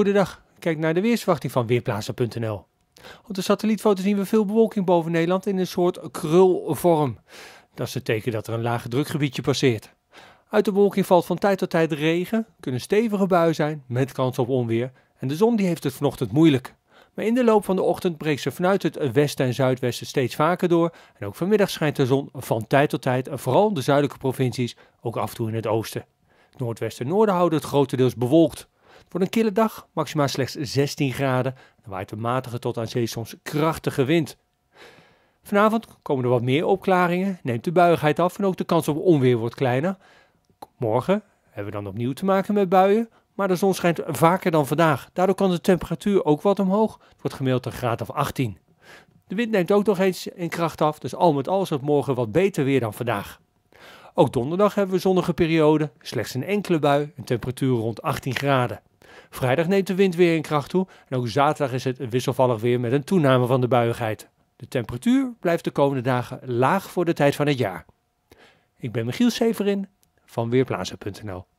Goedendag, kijk naar de weersverwachting van Weerplaatsen.nl. Op de satellietfoto zien we veel bewolking boven Nederland in een soort krulvorm. Dat is het teken dat er een lage drukgebiedje passeert. Uit de bewolking valt van tijd tot tijd regen, kunnen stevige buien zijn met kans op onweer en de zon die heeft het vanochtend moeilijk. Maar in de loop van de ochtend breekt ze vanuit het westen en zuidwesten steeds vaker door en ook vanmiddag schijnt de zon van tijd tot tijd, vooral in de zuidelijke provincies, ook af en toe in het oosten. noordwesten en noorden houden het grotendeels bewolkt. Voor een kille dag, maximaal slechts 16 graden. Dan waait een matige tot aan zee soms krachtige wind. Vanavond komen er wat meer opklaringen, neemt de buigheid af en ook de kans op onweer wordt kleiner. Morgen hebben we dan opnieuw te maken met buien, maar de zon schijnt vaker dan vandaag. Daardoor kan de temperatuur ook wat omhoog. Het wordt gemiddeld een graad of 18. De wind neemt ook nog eens in kracht af, dus al met al is het morgen wat beter weer dan vandaag. Ook donderdag hebben we zonnige periode, slechts een enkele bui, een temperatuur rond 18 graden. Vrijdag neemt de wind weer in kracht toe en ook zaterdag is het wisselvallig weer met een toename van de buigheid. De temperatuur blijft de komende dagen laag voor de tijd van het jaar. Ik ben Michiel Severin van Weerplaza.nl.